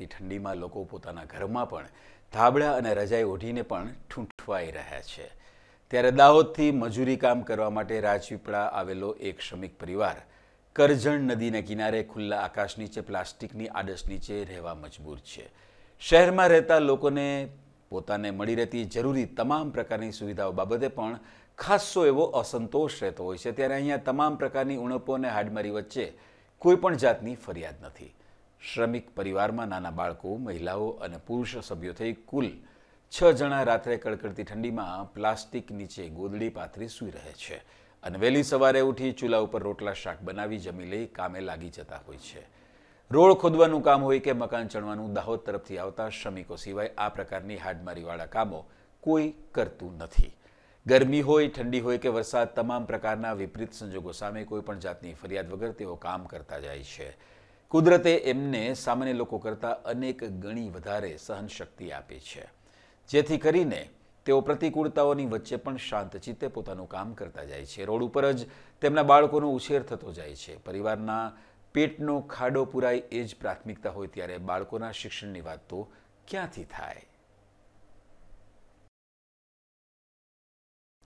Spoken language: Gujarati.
પડતી ઠંડીમાં લોકો પોતાના ઘરમાં પણ ધાબળા અને રજાઈ ઓઢીને પણ ઠૂંઠવાઈ રહ્યા છે ત્યારે દાહોદથી મજૂરી કામ કરવા માટે રાજપીપળા આવેલો એક શ્રમિક પરિવાર કરજણ નદીના કિનારે ખુલ્લા આકાશ નીચે પ્લાસ્ટિકની આડશ નીચે રહેવા મજબૂર છે શહેરમાં રહેતા લોકોને પોતાને મળી રહેતી જરૂરી તમામ પ્રકારની સુવિધાઓ બાબતે પણ ખાસ્સો એવો અસંતોષ રહેતો હોય છે ત્યારે અહીંયા તમામ પ્રકારની ઉણપો અને હાડમારી વચ્ચે કોઈ પણ જાતની ફરિયાદ નથી શ્રમિક પરિવારમાં નાના બાળકો મહિલાઓ અને પુરુષ સભ્યો થઈ કુલ છ જણા રાત્રે કડકડતી ઠંડીમાં પ્લાસ્ટિક નીચે ગોદડી પાથરી સૂઈ રહે છે અને વહેલી સવારે ઉઠી ચૂલા ઉપર રોટલા શાક બનાવી જમી લઈ કામે લાગી જતા હોય છે રોડ ખોદવાનું કામ હોય કે મકાન ચણવાનું દાહોદ તરફથી આવતા શ્રમિકો સિવાય આ પ્રકારની હાડમારીવાળા કામો કોઈ કરતું નથી ગરમી હોય ઠંડી હોય કે વરસાદ તમામ પ્રકારના વિપરીત સંજોગો સામે કોઈ પણ જાતની ફરિયાદ વગર તેઓ કામ કરતા જાય છે કુદરતે એમને સામાન્ય લોકો કરતાં અનેક ગણી વધારે સહનશક્તિ આપી છે જેથી કરીને તેઓ પ્રતિકૂળતાઓની વચ્ચે પણ શાંત ચિત્તે પોતાનું કામ કરતા જાય છે રોડ ઉપર જ તેમના બાળકોનો ઉછેર થતો જાય છે પરિવારના પેટનો ખાડો પુરાય એ જ પ્રાથમિકતા હોય ત્યારે બાળકોના શિક્ષણની વાત તો ક્યાંથી થાય